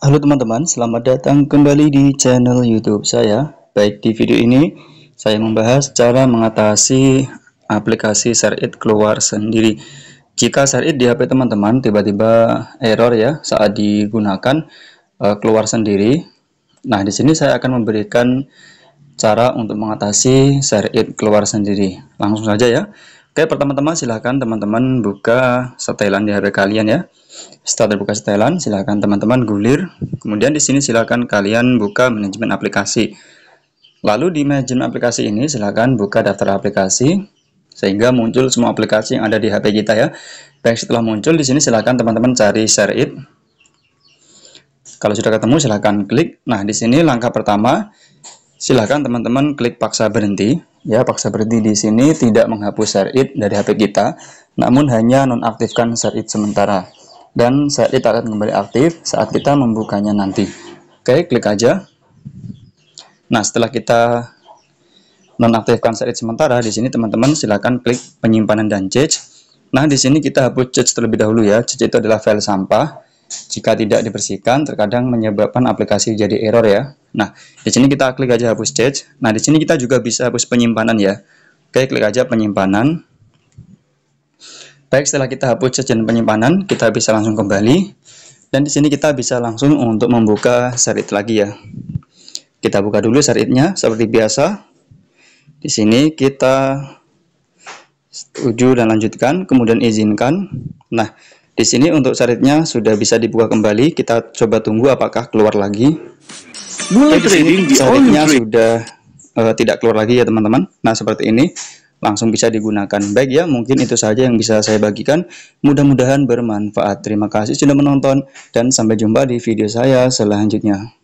Halo teman-teman, selamat datang kembali di channel YouTube saya. Baik, di video ini saya membahas cara mengatasi aplikasi ShareIt keluar sendiri. Jika ShareIt di HP teman-teman tiba-tiba error ya saat digunakan eh, keluar sendiri. Nah, di sini saya akan memberikan cara untuk mengatasi ShareIt keluar sendiri. Langsung saja ya. Oke, pertama-tama silahkan teman-teman buka setelan di HP kalian ya. Setelah terbuka setelan, silakan teman-teman gulir. Kemudian di sini silakan kalian buka manajemen aplikasi. Lalu di manajemen aplikasi ini silakan buka daftar aplikasi sehingga muncul semua aplikasi yang ada di HP kita ya. Baik setelah muncul di sini silakan teman-teman cari share it. Kalau sudah ketemu silakan klik. Nah, di sini langkah pertama silakan teman-teman klik paksa berhenti. Ya, paksa berhenti di sini tidak menghapus share it dari HP kita, namun hanya nonaktifkan share it sementara dan saat kita akan kembali aktif saat kita membukanya nanti. Oke, klik aja. Nah, setelah kita nonaktifkan set sementara, di sini teman-teman silahkan klik penyimpanan dan change. Nah, di sini kita hapus change terlebih dahulu ya. Change itu adalah file sampah. Jika tidak dibersihkan, terkadang menyebabkan aplikasi jadi error ya. Nah, di sini kita klik aja hapus change. Nah, di sini kita juga bisa hapus penyimpanan ya. Oke, klik aja penyimpanan. Baik, setelah kita hapus jajan penyimpanan, kita bisa langsung kembali. Dan di sini kita bisa langsung untuk membuka serit lagi ya. Kita buka dulu seritnya seperti biasa. Di sini kita setuju dan lanjutkan, kemudian izinkan. Nah, di sini untuk seritnya sudah bisa dibuka kembali. Kita coba tunggu apakah keluar lagi. di sini seritnya sudah uh, tidak keluar lagi ya teman-teman. Nah, seperti ini langsung bisa digunakan. Baik ya, mungkin itu saja yang bisa saya bagikan. Mudah-mudahan bermanfaat. Terima kasih sudah menonton dan sampai jumpa di video saya selanjutnya.